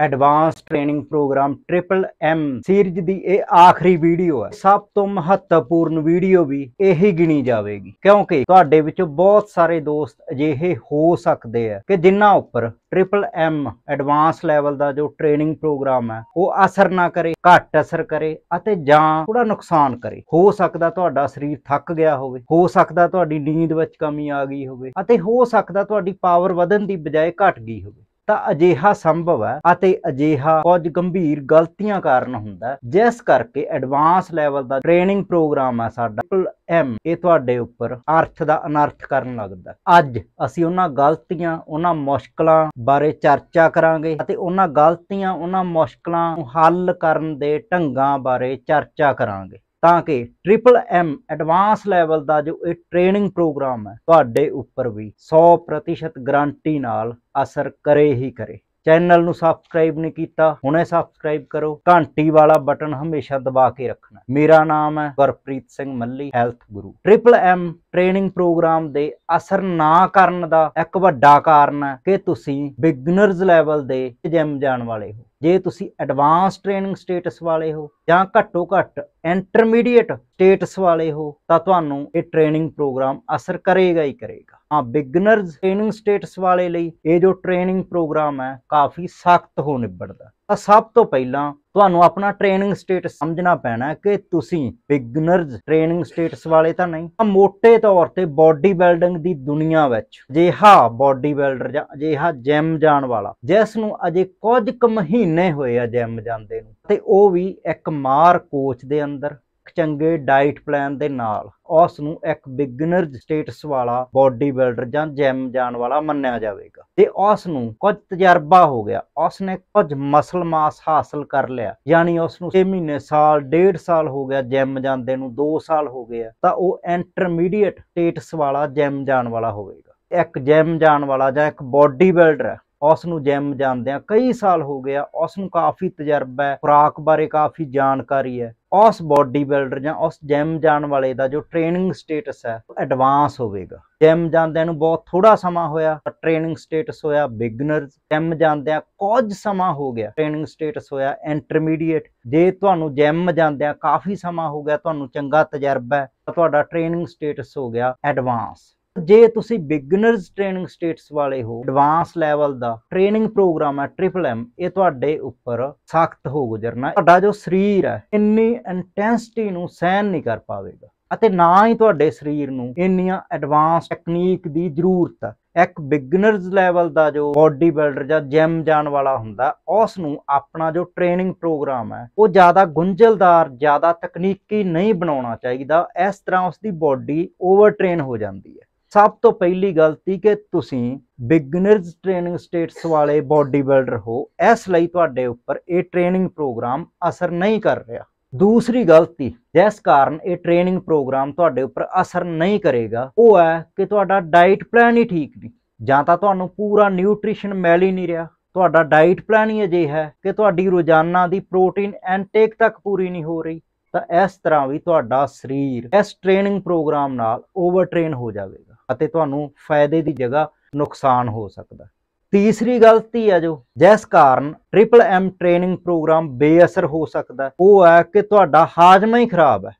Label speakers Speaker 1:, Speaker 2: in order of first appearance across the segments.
Speaker 1: advance training program triple M series ਦੀ ਇਹ ਆਖਰੀ ਵੀਡੀਓ ਹੈ ਸਭ ਤੋਂ ਮਹੱਤਵਪੂਰਨ ਵੀਡੀਓ ਵੀ ਇਹੀ ਗਿਣੀ ਜਾਵੇਗੀ ਕਿਉਂਕਿ ਤੁਹਾਡੇ ਵਿੱਚ ਬਹੁਤ ਸਾਰੇ ਦੋਸਤ ਅਜਿਹੇ ਹੋ ਸਕਦੇ ਆ ਕਿ ਜਿਨ੍ਹਾਂ ਉੱਪਰ ਟ੍ਰਿਪਲ ਐਮ ਐਡਵਾਂਸ ਲੈਵਲ ਦਾ ਜੋ ਟ੍ਰੇਨਿੰਗ ਪ੍ਰੋਗਰਾਮ ਹੈ ਉਹ ਅਸਰ ਨਾ ਕਰੇ ਘੱਟ ਅਸਰ ਕਰੇ ਅਤੇ ਜਾਂ ਥੋੜਾ ਨੁਕਸਾਨ ਕਰੇ ਹੋ ਸਕਦਾ ਤੁਹਾਡਾ ਸਰੀਰ ਥੱਕ ਗਿਆ ਹੋਵੇ ਹੋ ਸਕਦਾ ਤੁਹਾਡੀ ਨੀਂਦ ਵਿੱਚ ਕਮੀ ਆ ਗਈ ਹੋਵੇ ਅਤੇ ਹੋ ਸਕਦਾ ਤੁਹਾਡੀ ਪਾਵਰ ਵਧਣ ਦੀ ਬਜਾਏ ਘਟ ਗਈ ਹੋਵੇ ਤਾਂ ਅਜੀਹਾ ਸੰਭਵ ਹੈ ਅਤੇ ਅਜੀਹਾ ਕੁਝ ਗੰਭੀਰ ਗਲਤੀਆਂ ਕਾਰਨ ਹੁੰਦਾ ਜਿਸ ਕਰਕੇ ਐਡਵਾਂਸ ਲੈਵਲ ਦਾ ਟ੍ਰੇਨਿੰਗ ਪ੍ਰੋਗਰਾਮ ਆ ਸਾਡਾ ਐਮ ਇਹ ਤੁਹਾਡੇ ਉੱਪਰ ਅਰਥ ਦਾ ਅਨਰਥ ਕਰਨ ਲੱਗਦਾ ਅੱਜ ਅਸੀਂ ਉਹਨਾਂ ਗਲਤੀਆਂ ਉਹਨਾਂ ਮੁਸ਼ਕਲਾਂ ਬਾਰੇ ਚਰਚਾ ਕਰਾਂਗੇ ਅਤੇ ਉਹਨਾਂ ਗਲਤੀਆਂ ਉਹਨਾਂ ਮੁਸ਼ਕਲਾਂ ਨੂੰ ਹੱਲ ਕਰਨ ਦੇ ਢੰਗਾਂ ਬਾਰੇ ਚਰਚਾ ਕਰਾਂਗੇ ਤਾਂ ਕਿ ਟ੍ਰਿਪਲ ਐਮ ਐਡਵਾਂਸ ਲੈਵਲ ਦਾ ਜੋ ਇਹ ਟ੍ਰੇਨਿੰਗ ਪ੍ਰੋਗਰਾਮ ਹੈ ਤੁਹਾਡੇ ਉੱਪਰ ਵੀ 100% ਗਾਰੰਟੀ ਨਾਲ ਅਸਰ ਕਰੇ ਹੀ ਕਰੇ ਚੈਨਲ ਨੂੰ ਸਬਸਕ੍ਰਾਈਬ ਨਹੀਂ ਕੀਤਾ ਹੁਣੇ ਸਬਸਕ੍ਰਾਈਬ ਕਰੋ ਘੰਟੀ ਵਾਲਾ ਬਟਨ ਹਮੇਸ਼ਾ ਦਬਾ ਕੇ ਰੱਖਣਾ ਮੇਰਾ ਨਾਮ ਹੈ Gurpreet Singh Malli health guru triple M training program ਦੇ ਅਸਰ ਨਾ ਕਰਨ ਦਾ ਇੱਕ ਵੱਡਾ ਕਾਰਨ ਹੈ ਕਿ ਤੁਸੀਂ ਬਿਗਨਰਜ਼ ਲੈਵਲ ਦੇ ਜਿਮ ਜਾਣ ਵਾਲੇ ਹੋ ਜੇ ਤੁਸੀਂ ਐਡਵਾਂਸ ਟ੍ਰੇਨਿੰਗ ਸਟੇਟਸ ਵਾਲੇ ਹੋ ਜਾਂ ਘੱਟੋ ਘੱਟ ਇੰਟਰਮੀਡੀਏਟ ਸਟੇਟਸ ਵਾਲੇ ਹੋ ਤਾਂ ਤੁਹਾਨੂੰ ਇਹ ਟ੍ਰੇਨਿੰਗ ਪ੍ਰੋਗਰਾਮ ਅਸਰ ਕਰੇਗਾ ਹੀ ਕਰੇਗਾ ਹਾਂ ਬਿਗਨਰਸ ਟ੍ਰੇਨਿੰਗ ਸਟੇਟਸ ਵਾਲੇ ਲਈ ਇਹ ਜੋ ਟ੍ਰੇਨਿੰਗ ਪ੍ਰੋਗਰਾਮ ਹੈ ਕਾਫੀ ਸਖਤ ਹੋ ਨਿਬੜਦਾ ਤਾਂ ਸਭ ਤੋਂ ਪਹਿਲਾਂ ਤੁਹਾਨੂੰ ਆਪਣਾ ਟ੍ਰੇਨਿੰਗ ਸਟੇਟਸ ਸਮਝਣਾ ਪੈਣਾ ਕਿ ਤੁਸੀਂ ਬਿਗਨਰਸ ਟ੍ਰੇਨਿੰਗ ਸਟੇਟਸ ਵਾਲੇ ਤਾਂ ਨਹੀਂ ਆ ਮੋٹے ਤੌਰ ਤੇ ਬਾਡੀ ਬਿਲਡਿੰਗ ਦੀ ਦੁਨੀਆ ਵਿੱਚ ਜਿਹਾ ਬਾਡੀ ਬਿਲਡਰ ਜਾਂ ਜਿਹਾ ਜਿਮ ਜਾਣ ਵਾਲਾ ਜਿਸ ਨੂੰ ਅਜੇ ਕੁਝ ਕੁ ਮਹੀਨੇ ਹੋਏ ਆ ਜਿਮ ਜਾਂਦੇ ਨੂੰ ਤੇ ਉਹ ਵੀ ਇੱਕ ਮਾਰ ਕੋਚ ਦੇ ਅੰਦਰ ਚੰਗੇ ਡਾਈਟ ਪਲਾਨ ਦੇ ਨਾਲ ਉਸ ਨੂੰ ਇੱਕ ਬਿਗਨਰ ਸਟੇਟਸ ਵਾਲਾ ਬਾਡੀ ਬਿਲਡਰ ਜਾਂ ਜਿਮ ਜਾਣ ਵਾਲਾ ਮੰਨਿਆ ਜਾਵੇਗਾ ਤੇ ਉਸ ਨੂੰ ਕੁਝ ਤਜਰਬਾ ਹੋ ਗਿਆ ਉਸ ਨੇ ਕੁਝ ਮਸਲ ਮਾਸ ਹਾਸਲ ਕਰ ਲਿਆ ਯਾਨੀ ਉਸ ਨੂੰ 6 ਮਹੀਨੇ ਸਾਲ 1.5 ਸਾਲ ਹੋ ਗਿਆ ਜਿਮ ਜਾਂਦੇ ਨੂੰ 2 ਸਾਲ ਹੋ ਗਏ ਤਾਂ ਉਹ ਇੰਟਰਮੀਡੀਏਟ ਸਟੇਟਸ ਵਾਲਾ ਜਿਮ ਜਾਣ ਵਾਲਾ ਹੋਵੇਗਾ ਇੱਕ ਜਿਮ ਜਾਣ ਵਾਲਾ ਜਾਂ ਇੱਕ ਬਾਡੀ ਬਿਲਡਰ ਉਸ ਨੂੰ ਜਿਮ ਜਾਂਦਿਆਂ ਕਈ ਸਾਲ ਹੋ ਗਿਆ ਉਸ ਨੂੰ ਕਾਫੀ ਤਜਰਬਾ ਹੈ ਖੁਰਾਕ ਬਾਰੇ ਕਾਫੀ ਜਾਣਕਾਰੀ ਹੈ ਉਸ ਬਾਡੀ ਬਿਲਡਰ ਜਾਂ ਉਸ ਜਿਮ ਜਾਣ ਵਾਲੇ ਦਾ ਜੋ ਟ੍ਰੇਨਿੰਗ ਸਟੇਟਸ ਹੈ ਐਡਵਾਂਸ ਹੋਵੇਗਾ ਜਿਮ ਜਾਂਦਿਆਂ ਨੂੰ ਬਹੁਤ ਥੋੜਾ ਸਮਾਂ ਹੋਇਆ ਟ੍ਰੇਨਿੰਗ ਸਟੇਟਸ ਹੋਇਆ ਬਿਗਨਰ ਜਿਮ ਜਾਂਦਿਆਂ ਕੁਝ ਸਮਾਂ ਹੋ ਗਿਆ ਟ੍ਰੇਨਿੰਗ ਸਟੇਟਸ ਹੋਇਆ ਇੰਟਰਮੀਡੀਏਟ ਜੇ ਤੁਹਾਨੂੰ ਜਿਮ ਜਾਂਦਿਆਂ ਕਾਫੀ ਸਮਾਂ ਹੋ ਗਿਆ ਤੁਹਾਨੂੰ ਚੰਗਾ ਤਜਰਬਾ ਹੈ ਤੁਹਾਡਾ ਟ੍ਰੇਨਿੰਗ ਸਟੇਟਸ ਹੋ ਗਿਆ ਐਡਵਾਂਸ ਜੇ ਤੁਸੀਂ ਬਿਗਨਰਸ ਟ੍ਰੇਨਿੰਗ ਸਟੇਟਸ ਵਾਲੇ ਹੋ ਐਡਵਾਂਸ ਲੈਵਲ ਦਾ ਟ੍ਰੇਨਿੰਗ ਪ੍ਰੋਗਰਾਮ ਹੈ ਟ੍ਰਿਪਲ ਐਮ ਇਹ ਤੁਹਾਡੇ ਉੱਪਰ ਸਖਤ ਹੋ ਗੁਜ਼ਰਨਾ ਤੁਹਾਡਾ ਜੋ ਸਰੀਰ ਹੈ ਇੰਨੀ ਇੰਟੈਂਸਿਟੀ ਨੂੰ ਸਹਿਣ ਨਹੀਂ ਕਰ ਪਾਵੇਗਾ ਅਤੇ ਨਾ ਹੀ ਤੁਹਾਡੇ ਸਰੀਰ ਨੂੰ ਇੰਨੀਆਂ ਐਡਵਾਂਸ ਟੈਕਨੀਕ ਦੀ ਜ਼ਰੂਰਤ ਹੈ ਇੱਕ ਬਿਗਨਰਸ ਲੈਵਲ ਦਾ ਜੋ ਬਾਡੀ ਬਿਲਡਰ ਜਾਂ ਜਿਮ ਜਾਣ ਵਾਲਾ ਹੁੰਦਾ ਉਸ ਨੂੰ ਆਪਣਾ ਜੋ ਟ੍ਰੇਨਿੰਗ ਪ੍ਰੋਗਰਾਮ ਹੈ ਉਹ ਜ਼ਿਆਦਾ ਗੁੰਝਲਦਾਰ ਜ਼ਿਆਦਾ ਤਕਨੀਕੀ ਨਹੀਂ ਬਣਾਉਣਾ ਚਾਹੀਦਾ ਇਸ ਤਰ੍ਹਾਂ ਉਸ ਦੀ ਬਾਡੀ ਓਵਰ ਟ੍ਰੇਨ ਹੋ ਜਾਂਦੀ ਹੈ ਸਭ ਤੋਂ ਪਹਿਲੀ ਗਲਤੀ ਕਿ ਤੁਸੀਂ ਬਿਗਨਰਸ ਟ੍ਰੇਨਿੰਗ ਸਟੇਟਸ ਵਾਲੇ ਬਾਡੀ ਬਿਲਡਰ ਹੋ ਇਸ ਲਈ ਤੁਹਾਡੇ ਉੱਪਰ ਇਹ ਟ੍ਰੇਨਿੰਗ ਪ੍ਰੋਗਰਾਮ ਅਸਰ ਨਹੀਂ ਕਰ ਰਿਹਾ ਦੂਸਰੀ ਗਲਤੀ ਜਿਸ ਕਾਰਨ ਇਹ ਟ੍ਰੇਨਿੰਗ ਪ੍ਰੋਗਰਾਮ ਤੁਹਾਡੇ ਉੱਪਰ ਅਸਰ ਨਹੀਂ ਕਰੇਗਾ ਉਹ ਹੈ ਕਿ ਤੁਹਾਡਾ ਡਾਈਟ ਪਲਾਨ ਹੀ ਠੀਕ ਨਹੀਂ ਜਾਂ ਤਾਂ ਤੁਹਾਨੂੰ ਪੂਰਾ ਨਿਊਟ੍ਰੀਸ਼ਨ ਮਿਲ ਹੀ ਨਹੀਂ ਰਿਹਾ ਤੁਹਾਡਾ ਡਾਈਟ ਪਲਾਨ ਹੀ ਅਜੇ ਹੈ ਕਿ ਤੁਹਾਡੀ ਰੋਜ਼ਾਨਾ ਦੀ ਪ੍ਰੋਟੀਨ ਇਨਟੇਕ ਤੱਕ ਪੂਰੀ ਨਹੀਂ ਹੋ ਰਹੀ ਤਾਂ ਇਸ ਤਰ੍ਹਾਂ ਵੀ ਤੁਹਾਡਾ ਸਰੀਰ ਇਸ ਟ੍ਰੇਨਿੰਗ ਪ੍ਰੋਗਰਾਮ ਨਾਲ ਓਵਰ ਟ੍ਰੇਨ ਹੋ ਜਾਵੇਗਾ ਅਤੇ ਤੁਹਾਨੂੰ ਫਾਇਦੇ ਦੀ ਜਗ੍ਹਾ ਨੁਕਸਾਨ ਹੋ ਸਕਦਾ ਤੀਸਰੀ ਗਲਤੀ ਹੈ ਜੋ ਜਿਸ ਕਾਰਨ ਟ੍ਰਿਪਲ ਐਮ ਟ੍ਰੇਨਿੰਗ ਪ੍ਰੋਗਰਾਮ ਬੇਅਸਰ ਹੋ ਸਕਦਾ ਉਹ ਹੈ ਕਿ ਤੁਹਾਡਾ ਹਾਜ਼ਮਾ ਹੀ ਖਰਾਬ ਹੈ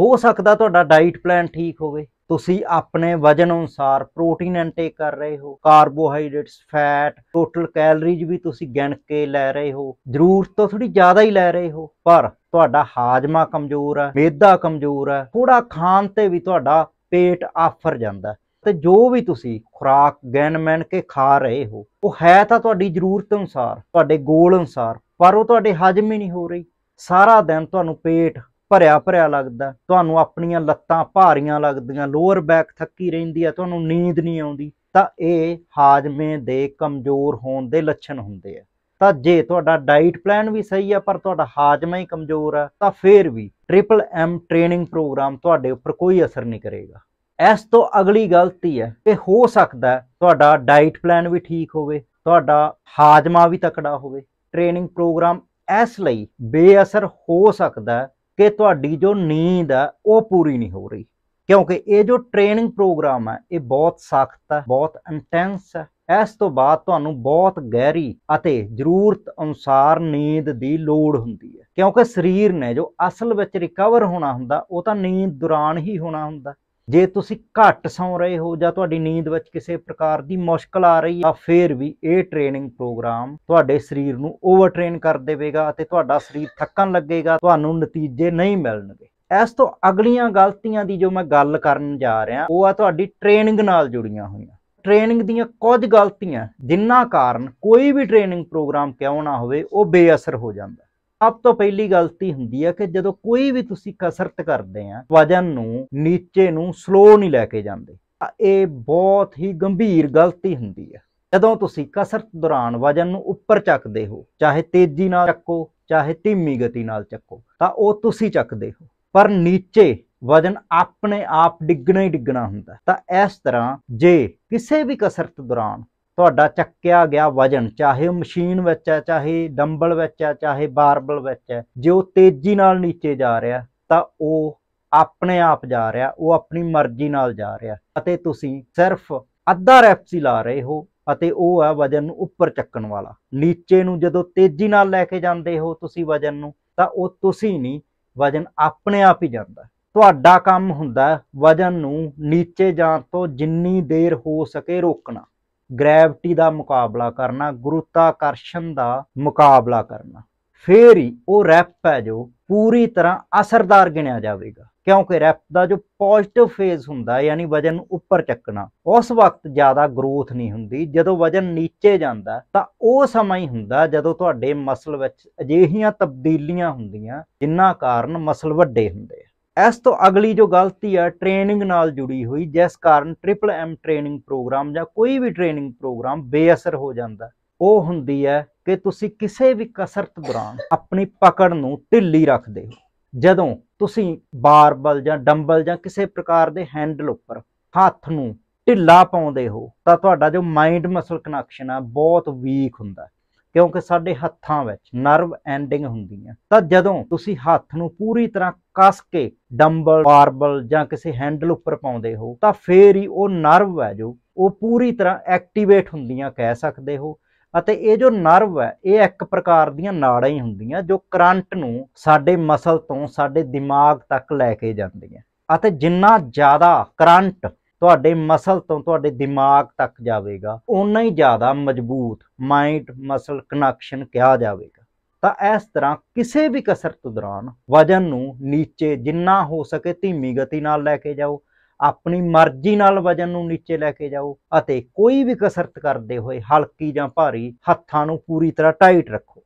Speaker 1: ਹੋ ਸਕਦਾ ਤੁਹਾਡਾ ਡਾਈਟ ਪਲਾਨ ਠੀਕ ਹੋਵੇ ਤੁਸੀਂ ਆਪਣੇ ਵਜਨ ਅਨੁਸਾਰ ਪ੍ਰੋਟੀਨ ਇਨਟੇਕ ਕਰ ਰਹੇ ਹੋ ਕਾਰਬੋਹਾਈਡਰੇਟਸ ਫੈਟ ਟੋਟਲ ਕੈਲਰੀਜ਼ ਵੀ ਤੁਸੀਂ ਗਿਣ ਕੇ ਲੈ ਰਹੇ ਹੋ ਜ਼ਰੂਰ ਤੋਂ ਥੋੜੀ ਜ਼ਿਆਦਾ ਹੀ ਲੈ ਰਹੇ ਹੋ ਪਰ ਤੁਹਾਡਾ ਹਾਜ਼ਮਾ ਕਮਜ਼ੋਰ ਹੈ ਮੇਦਾ ਕਮਜ਼ੋਰ ਹੈ ਥੋੜਾ ਖਾਣ ਤੇ ਵੀ ਤੁਹਾਡਾ ਪੇਟ ਆਫਰ ਜਾਂਦਾ ਤੇ ਜੋ ਵੀ ਤੁਸੀਂ ਖੁਰਾਕ ਗੈਨ ਮੈਨ ਕੇ ਖਾ ਰਹੇ ਹੋ ਉਹ ਹੈ ਤਾਂ ਤੁਹਾਡੀ ਜ਼ਰੂਰਤ ਅਨੁਸਾਰ ਤੁਹਾਡੇ ਗੋਲ ਅਨੁਸਾਰ ਪਰ ਉਹ ਤੁਹਾਡੇ ਹਜਮ ਹੀ ਨਹੀਂ ਹੋ ਰਹੀ ਸਾਰਾ ਦਿਨ ਤੁਹਾਨੂੰ ਪੇਟ ਭਰਿਆ ਭਰਿਆ ਲੱਗਦਾ ਤੁਹਾਨੂੰ ਆਪਣੀਆਂ ਲੱਤਾਂ ਭਾਰੀਆਂ ਲੱਗਦੀਆਂ ਲੋਅਰ ਬੈਕ ਥੱਕੀ ਰਹਿੰਦੀ ਆ ਤੁਹਾਨੂੰ ਨੀਂਦ ਨਹੀਂ ਆਉਂਦੀ ਤਾਂ ਇਹ ਹਾਜ਼ਮੇ ਦੇ ਕਮਜ਼ੋਰ ਹੋਣ ਦੇ ਲੱਛਣ ਹੁੰਦੇ ਆ ਤਾਂ ਜੇ ਤੁਹਾਡਾ ਡਾਈਟ ਪਲਾਨ ਵੀ ਸਹੀ ਆ ਪਰ ਤੁਹਾਡਾ ਹਾਜ਼ਮਾ ਹੀ ਕਮਜ਼ੋਰ ਆ ਤਾਂ ਫੇਰ ਵੀ ਟ੍ਰਿਪਲ ਐਮ ਟ੍ਰੇਨਿੰਗ ਪ੍ਰੋਗਰਾਮ ਤੁਹਾਡੇ ਉੱਪਰ ਕੋਈ ਅਸਰ ਨਹੀਂ ਕਰੇਗਾ ਇਸ ਤੋਂ ਅਗਲੀ ਗਲਤੀ ਹੈ ਕਿ ਹੋ ਸਕਦਾ ਤੁਹਾਡਾ ਡਾਈਟ ਪਲਾਨ ਵੀ ਠੀਕ ਹੋਵੇ ਤੁਹਾਡਾ ਹਾਜ਼ਮਾ ਵੀ ਤਕੜਾ ਹੋਵੇ ਟ੍ਰੇਨਿੰਗ ਪ੍ਰੋਗਰਾਮ ਇਸ ਲਈ ਬੇਅਸਰ ਹੋ ਸਕਦਾ ਕਿ ਤੁਹਾਡੀ ਜੋ ਨੀਂਦ ਆ ਉਹ ਪੂਰੀ ਨਹੀਂ ਹੋ ਰਹੀ ਕਿਉਂਕਿ ਇਹ ਜੋ ਟ੍ਰੇਨਿੰਗ ਪ੍ਰੋਗਰਾਮ ਹੈ ਇਹ ਬਹੁਤ ਸਖਤ ਹੈ ਬਹੁਤ ਇੰਟੈਂਸ ਹੈ ਇਸ ਤੋਂ ਬਾਅਦ ਤੁਹਾਨੂੰ ਬਹੁਤ ਗਹਿਰੀ ਅਤੇ ਜ਼ਰੂਰਤ ਅਨੁਸਾਰ ਨੀਂਦ ਦੀ ਲੋੜ ਹੁੰਦੀ ਹੈ ਕਿਉਂਕਿ ਸਰੀਰ ਨੇ ਜੋ ਅਸਲ ਵਿੱਚ ਰਿਕਵਰ ਹੋਣਾ ਹੁੰਦਾ ਉਹ ਤਾਂ ਨੀਂਦ ਦੌਰਾਨ ਹੀ ਹੋਣਾ ਹੁੰਦਾ ਜੇ ਤੁਸੀਂ ਘੱਟ ਸੌਂ ਰਹੇ ਹੋ ਜਾਂ ਤੁਹਾਡੀ ਨੀਂਦ ਵਿੱਚ ਕਿਸੇ ਪ੍ਰਕਾਰ ਦੀ ਮੁਸ਼ਕਲ ਆ ਰਹੀ ਆ ਫੇਰ ਵੀ ਇਹ ਟ੍ਰੇਨਿੰਗ ਪ੍ਰੋਗਰਾਮ ਤੁਹਾਡੇ ਸਰੀਰ ਨੂੰ ਓਵਰ ਟ੍ਰੇਨ ਕਰ ਦੇਵੇਗਾ ਅਤੇ ਤੁਹਾਡਾ ਸਰੀਰ ਥੱਕਣ ਲੱਗੇਗਾ ਤੁਹਾਨੂੰ ਨਤੀਜੇ ਨਹੀਂ ਮਿਲਣਗੇ ਇਸ ਤੋਂ ਅਗਲੀਆਂ ਗਲਤੀਆਂ ਦੀ ਜੋ ਮੈਂ ਗੱਲ ਕਰਨ ਜਾ ਰਿਹਾ ਉਹ ਆ ਤੁਹਾਡੀ ਟ੍ਰੇਨਿੰਗ ਨਾਲ ਜੁੜੀਆਂ ਹੋਈਆਂ ਟ੍ਰੇਨਿੰਗ ਦੀਆਂ ਕੁਝ ਗਲਤੀਆਂ ਜਿੰਨਾ ਕਾਰਨ ਕੋਈ ਵੀ ਟ੍ਰੇਨਿੰਗ ਪ੍ਰੋਗਰਾਮ ਕਿਉਂ ਨਾ ਹੋਵੇ ਉਹ ਬੇਅਸਰ ਹੋ ਜਾਂਦਾ ਸਭ ਤੋਂ ਪਹਿਲੀ ਗਲਤੀ ਹੁੰਦੀ ਹੈ ਕਿ ਜਦੋਂ ਕੋਈ ਵੀ ਤੁਸੀਂ ਕਸਰਤ ਕਰਦੇ ਆ ਵਜਨ ਨੂੰ ਨੀਚੇ ਨੂੰ ਸਲੋ ਨਹੀਂ ਲੈ ਕੇ ਜਾਂਦੇ ਇਹ ਬਹੁਤ ਹੀ ਗੰਭੀਰ ਗਲਤੀ ਹੁੰਦੀ ਹੈ ਜਦੋਂ ਤੁਸੀਂ ਕਸਰਤ ਦੌਰਾਨ ਵਜਨ ਨੂੰ ਉੱਪਰ ਚੱਕਦੇ ਹੋ ਚਾਹੇ ਤੇਜ਼ੀ ਨਾਲ ਚੱਕੋ ਚਾਹੇ ਧੀਮੀ ਗਤੀ ਨਾਲ ਚੱਕੋ ਤਾਂ ਉਹ ਤੁਸੀਂ ਚੱਕਦੇ ਹੋ ਪਰ ਨੀਚੇ ਵਜਨ ਆਪਣੇ ਆਪ ਡਿੱਗਣਾ ਹੀ ਡਿੱਗਣਾ ਹੁੰਦਾ ਤਾਂ ਇਸ ਤਰ੍ਹਾਂ ਜੇ ਕਿਸੇ ਵੀ ਕਸਰਤ ਦੌਰਾਨ ਤੁਹਾਡਾ ਚੱਕਿਆ ਗਿਆ ਵਜਨ ਚਾਹੇ ਉਹ ਮਸ਼ੀਨ ਵਿੱਚ ਹੈ ਚਾਹੇ ਡੰਬਲ ਵਿੱਚ ਹੈ ਚਾਹੇ ਬਾਰਬਲ ਵਿੱਚ ਹੈ ਜੇ ਉਹ ਤੇਜ਼ੀ ਨਾਲ ਨੀਚੇ ਜਾ ਰਿਹਾ ਤਾਂ ਉਹ ਆਪਣੇ ਆਪ ਜਾ ਰਿਹਾ ਉਹ ਆਪਣੀ ਮਰਜ਼ੀ ਨਾਲ ਜਾ ਰਿਹਾ ਅਤੇ ਤੁਸੀਂ ਸਿਰਫ ਅੱਧਾ ਰੈਪਸੀ ਲਾ ਰਹੇ ਹੋ ਅਤੇ ਉਹ ਹੈ ਵਜਨ ਨੂੰ ਉੱਪਰ ਚੱਕਣ ਵਾਲਾ ਨੀਚੇ ਨੂੰ ਜਦੋਂ ਤੇਜ਼ੀ ਨਾਲ ਲੈ ਕੇ ਜਾਂਦੇ ਹੋ ਤੁਸੀਂ ਵਜਨ ਨੂੰ ਤਾਂ ਉਹ ਤੁਸੀਂ ਨਹੀਂ ਵਜਨ ਆਪਣੇ ਆਪ ਹੀ ਜਾਂਦਾ ਤੁਹਾਡਾ ਕੰਮ ਹੁੰਦਾ ਵਜਨ ਨੂੰ ਨੀਚੇ ਜਾਣ ਤੋਂ ਜਿੰਨੀ ਦੇਰ ਹੋ ਸਕੇ ਰੋਕਣਾ ਗ੍ਰੈਵਿਟੀ ਦਾ ਮੁਕਾਬਲਾ ਕਰਨਾ ਗੁਰੂਤਾਕਰਸ਼ਣ ਦਾ ਮੁਕਾਬਲਾ ਕਰਨਾ ਫੇਰ ਹੀ ਉਹ ਰੈਪ ਹੈ ਜੋ ਪੂਰੀ ਤਰ੍ਹਾਂ ਅਸਰਦਾਰ ਗਿਣਿਆ ਜਾਵੇਗਾ ਕਿਉਂਕਿ ਰੈਪ ਦਾ ਜੋ ਪੋਜ਼ਿਟਿਵ ਫੇਜ਼ ਹੁੰਦਾ ਯਾਨੀ ਵਜਨ ਨੂੰ ਉੱਪਰ ਚੱਕਣਾ ਉਸ ਵਕਤ ਜ਼ਿਆਦਾ ਗਰੋਥ ਨਹੀਂ ਹੁੰਦੀ ਜਦੋਂ ਵਜਨ ਨੀਚੇ ਜਾਂਦਾ ਤਾਂ ਉਹ ਸਮਾਂ ਹੀ ਹੁੰਦਾ ਜਦੋਂ ਤੁਹਾਡੇ ਮਸਲ ਵਿੱਚ ਅਜਿਹੀਆਂ ਤਬਦੀਲੀਆਂ ਹੁੰਦੀਆਂ ਜਿਨ੍ਹਾਂ ਕਾਰਨ ਮਸਲ ਵੱਡੇ ਹੁੰਦੇ ਆ ਇਸ ਤੋਂ ਅਗਲੀ ਜੋ ਗਲਤੀ ਆ ਟ੍ਰੇਨਿੰਗ ਨਾਲ ਜੁੜੀ ਹੋਈ ਜਿਸ ਕਾਰਨ ਟ੍ਰਿਪਲ ਐਮ ਟ੍ਰੇਨਿੰਗ ਪ੍ਰੋਗਰਾਮ ਜਾਂ ਕੋਈ ਵੀ ਟ੍ਰੇਨਿੰਗ ਪ੍ਰੋਗਰਾਮ ਬੇਅਸਰ ਹੋ ਜਾਂਦਾ ਉਹ ਹੁੰਦੀ ਹੈ ਕਿ ਤੁਸੀਂ ਕਿਸੇ ਵੀ ਕਸਰਤ ਦੌਰਾਨ ਆਪਣੀ ਪਕੜ ਨੂੰ ਢਿੱਲੀ ਰੱਖਦੇ ਹੋ ਜਦੋਂ ਤੁਸੀਂ ਬਾਰਬਲ ਜਾਂ ਡੰਬਲ ਜਾਂ ਕਿਸੇ ਪ੍ਰਕਾਰ ਦੇ ਹੈਂਡਲ ਉੱਪਰ ਹੱਥ ਨੂੰ ਢਿੱਲਾ ਪਾਉਂਦੇ ਹੋ ਤਾਂ ਤੁਹਾਡਾ ਜੋ ਮਾਈਂਡ ਮਸਲ ਕਨੈਕਸ਼ਨ ਆ ਬਹੁਤ ਵੀਕ ਹੁੰਦਾ ਕਿਉਂਕਿ ਸਾਡੇ ਹੱਥਾਂ ਵਿੱਚ ਨਰਵ ਐਂਡਿੰਗ ਹੁੰਦੀਆਂ ਤਾਂ ਜਦੋਂ ਤੁਸੀਂ ਹੱਥ ਨੂੰ ਪੂਰੀ ਤਰ੍ਹਾਂ ਕੱਸ ਕੇ ਡੰਬਲ ਬਾਰਬਲ ਜਾਂ ਕਿਸੇ ਹੈਂਡਲ ਉੱਪਰ ਪਾਉਂਦੇ ਹੋ ਤਾਂ ਫੇਰ ਹੀ ਉਹ ਨਰਵ ਹੈ ਜੋ ਉਹ ਪੂਰੀ ਤਰ੍ਹਾਂ ਐਕਟੀਵੇਟ ਹੁੰਦੀਆਂ ਕਹਿ ਸਕਦੇ ਹੋ ਅਤੇ ਇਹ ਜੋ ਨਰਵ ਹੈ ਇਹ ਇੱਕ ਪ੍ਰਕਾਰ ਦੀਆਂ ਨਾੜਾਂ ਹੀ ਹੁੰਦੀਆਂ ਜੋ ਕਰੰਟ ਨੂੰ ਸਾਡੇ ਮਸਲ ਤੋਂ ਸਾਡੇ ਦਿਮਾਗ ਤੱਕ ਲੈ ਕੇ ਜਾਂਦੀਆਂ ਅਤੇ ਜਿੰਨਾ ਜ਼ਿਆਦਾ ਕਰੰਟ ਤੁਹਾਡੇ ਮਸਲ ਤੋਂ ਤੁਹਾਡੇ ਦਿਮਾਗ ਤੱਕ ਜਾਵੇਗਾ ਓਨਾ ਹੀ ਜ਼ਿਆਦਾ ਮਜ਼ਬੂਤ ਮਾਈਂਡ ਮਸਲ ਕਨੈਕਸ਼ਨ ਕਿਹਾ ਜਾਵੇਗਾ ਤਾਂ ਇਸ ਤਰ੍ਹਾਂ ਕਿਸੇ ਵੀ ਕਸਰਤ ਦੌਰਾਨ ਵਜਨ ਨੂੰ ਨੀਚੇ ਜਿੰਨਾ ਹੋ ਸਕੇ ਧੀਮੀ ਗਤੀ ਨਾਲ ਲੈ ਕੇ ਜਾਓ ਆਪਣੀ ਮਰਜ਼ੀ ਨਾਲ ਵਜਨ ਨੂੰ ਨੀਚੇ ਲੈ ਕੇ ਜਾਓ ਅਤੇ ਕੋਈ ਵੀ ਕਸਰਤ ਕਰਦੇ ਹੋਏ ਹਲਕੀ ਜਾਂ ਭਾਰੀ ਹੱਥਾਂ ਨੂੰ ਪੂਰੀ ਤਰ੍ਹਾਂ ਟਾਈਟ ਰੱਖੋ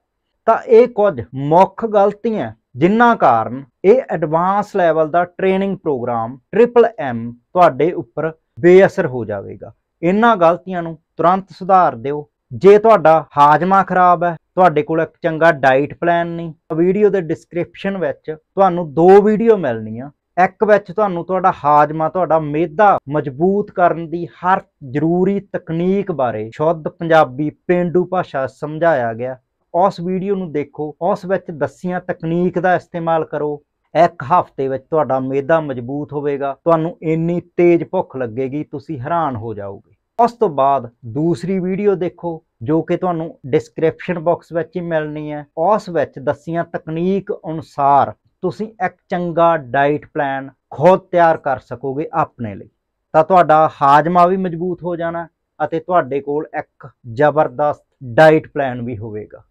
Speaker 1: ਤਾਂ ਇਹ ਕੁਝ ਮੁੱਖ ਗਲਤੀਆਂ ਜਿਨ੍ਹਾਂ ਕਾਰਨ ਇਹ ਐਡਵਾਂਸ ਲੈਵਲ ਦਾ ਟ੍ਰੇਨਿੰਗ ਪ੍ਰੋਗਰਾਮ ਟ੍ਰਿਪਲ ਐਮ ਤੁਹਾਡੇ ਉੱਪਰ ਬੇਅਸਰ ਹੋ ਜਾਵੇਗਾ ਇਹਨਾਂ ਗਲਤੀਆਂ ਨੂੰ ਤੁਰੰਤ ਸੁਧਾਰ ਦਿਓ ਜੇ ਤੁਹਾਡਾ ਹਾਜ਼ਮਾ ਖਰਾਬ ਹੈ ਤੁਹਾਡੇ ਕੋਲ ਇੱਕ ਚੰਗਾ ਡਾਈਟ ਪਲਾਨ ਨਹੀਂ ਵੀਡੀਓ ਦੇ ਡਿਸਕ੍ਰਿਪਸ਼ਨ ਵਿੱਚ ਤੁਹਾਨੂੰ ਦੋ ਵੀਡੀਓ ਮਿਲਣੀਆਂ ਇੱਕ ਵਿੱਚ ਤੁਹਾਨੂੰ ਤੁਹਾਡਾ ਹਾਜ਼ਮਾ ਤੁਹਾਡਾ ਮਿਹਦਾ ਮਜ਼ਬੂਤ ਕਰਨ ਦੀ ਹਰ ਜ਼ਰੂਰੀ ਤਕਨੀਕ ਬਾਰੇ ਸ਼ੁੱਧ ਪੰਜਾਬੀ ਪਿੰਡੂ ਭਾਸ਼ਾ ਸਮਝਾਇਆ ਗਿਆ ਉਸ ਵੀਡੀਓ ਨੂੰ ਦੇਖੋ ਉਸ ਵਿੱਚ ਦੱਸੀਆਂ ਤਕਨੀਕ ਦਾ ਇਸਤੇਮਾਲ ਕਰੋ ਇੱਕ ਹਫ਼ਤੇ ਵਿੱਚ ਤੁਹਾਡਾ ਮਿਹਦਾ ਮਜ਼ਬੂਤ ਹੋਵੇਗਾ ਤੁਹਾਨੂੰ ਇੰਨੀ ਤੇਜ਼ ਭੁੱਖ ਲੱਗੇਗੀ ਤੁਸੀਂ ਹੈਰਾਨ ਹੋ ਜਾਓਗੇ ਉਸ ਤੋਂ ਬਾਅਦ ਦੂਸਰੀ ਵੀਡੀਓ ਦੇਖੋ ਜੋ ਕਿ ਤੁਹਾਨੂੰ ਡਿਸਕ੍ਰਿਪਸ਼ਨ ਬਾਕਸ ਵਿੱਚ ਹੀ ਮਿਲਣੀ ਹੈ ਉਸ ਵਿੱਚ ਦੱਸੀਆਂ ਤਕਨੀਕ ਅਨੁਸਾਰ ਤੁਸੀਂ ਇੱਕ ਚੰਗਾ ਡਾਈਟ ਪਲਾਨ ਖੁਦ ਤਿਆਰ ਕਰ ਸਕੋਗੇ ਆਪਣੇ ਲਈ ਤਾਂ ਤੁਹਾਡਾ ਹਾਜ਼ਮਾ ਵੀ ਮਜ਼ਬੂਤ ਹੋ ਜਾਣਾ ਅਤੇ ਤੁਹਾਡੇ ਕੋਲ ਇੱਕ ਜ਼ਬਰਦਸਤ ਡਾਈਟ ਪਲਾਨ ਵੀ ਹੋਵੇਗਾ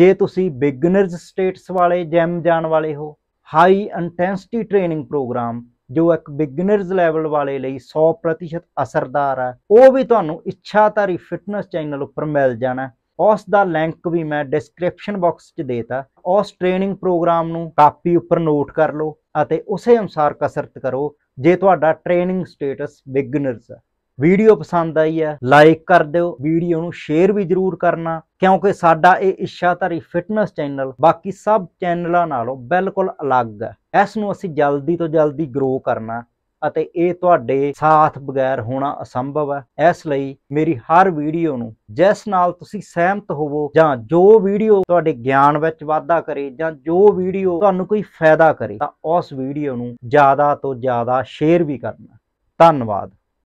Speaker 1: ਜੇ ਤੁਸੀਂ ਬਿਗਨਰਸ ਸਟੇਟਸ ਵਾਲੇ ਜਿਮ ਜਾਣ ਵਾਲੇ ਹੋ ਹਾਈ ਇੰਟੈਂਸਿਟੀ ਟ੍ਰੇਨਿੰਗ ਪ੍ਰੋਗਰਾਮ ਜੋ ਇੱਕ ਬਿਗਨਰਸ ਲੈਵਲ ਵਾਲੇ ਲਈ 100% ਅਸਰਦਾਰ ਹੈ ਉਹ ਵੀ ਤੁਹਾਨੂੰ ਇੱਛਾਧਾਰੀ ਫਿਟਨੈਸ ਚੈਨਲ ਉੱਪਰ ਮਿਲ ਜਾਣਾ ਉਸ ਦਾ ਲਿੰਕ ਵੀ ਮੈਂ ਡਿਸਕ੍ਰਿਪਸ਼ਨ ਬਾਕਸ 'ਚ ਦੇਤਾ ਉਸ ਟ੍ਰੇਨਿੰਗ ਪ੍ਰੋਗਰਾਮ ਨੂੰ ਕਾਪੀ ਉੱਪਰ ਨੋਟ ਕਰ ਲਓ ਅਤੇ ਉਸੇ ਅਨੁਸਾਰ ਕਸਰਤ ਕਰੋ ਜੇ ਤੁਹਾਡਾ ਟ੍ਰੇਨਿੰਗ ਸਟੇਟਸ ਬਿਗਨਰਸ ਹੈ ਵੀਡੀਓ ਪਸੰਦ ਆਈ ਹੈ ਲਾਈਕ ਕਰ ਦਿਓ ਵੀਡੀਓ ਨੂੰ ਸ਼ੇਅਰ ਵੀ ਜ਼ਰੂਰ ਕਰਨਾ ਕਿਉਂਕਿ ਸਾਡਾ ਇਹ ਇਸ਼ਾਧਾਰੀ ਫਿਟਨੈਸ ਚੈਨਲ ਬਾਕੀ ਸਭ ਚੈਨਲਾਂ ਨਾਲੋਂ ਬਿਲਕੁਲ ਅਲੱਗ ਹੈ ਇਸ ਨੂੰ ਅਸੀਂ ਜਲਦੀ ਤੋਂ ਜਲਦੀ ਗਰੋ ਕਰਨਾ ਅਤੇ ਇਹ ਤੁਹਾਡੇ ਸਾਥ ਬਗੈਰ ਹੋਣਾ ਅਸੰਭਵ ਹੈ ਇਸ ਲਈ ਮੇਰੀ ਹਰ ਵੀਡੀਓ ਨੂੰ ਜਿਸ ਨਾਲ ਤੁਸੀਂ ਸਹਿਮਤ ਹੋਵੋ ਜਾਂ ਜੋ ਵੀਡੀਓ ਤੁਹਾਡੇ ਗਿਆਨ ਵਿੱਚ ਵਾਧਾ ਕਰੇ ਜਾਂ ਜੋ ਵੀਡੀਓ ਤੁਹਾਨੂੰ ਕੋਈ ਫਾਇਦਾ ਕਰੇ ਤਾਂ ਉਸ ਵੀਡੀਓ ਨੂੰ ਜ਼ਿਆਦਾ ਤੋਂ ਜ਼ਿਆਦਾ ਸ਼ੇਅਰ ਵੀ ਕਰਨਾ ਧੰਨਵਾਦ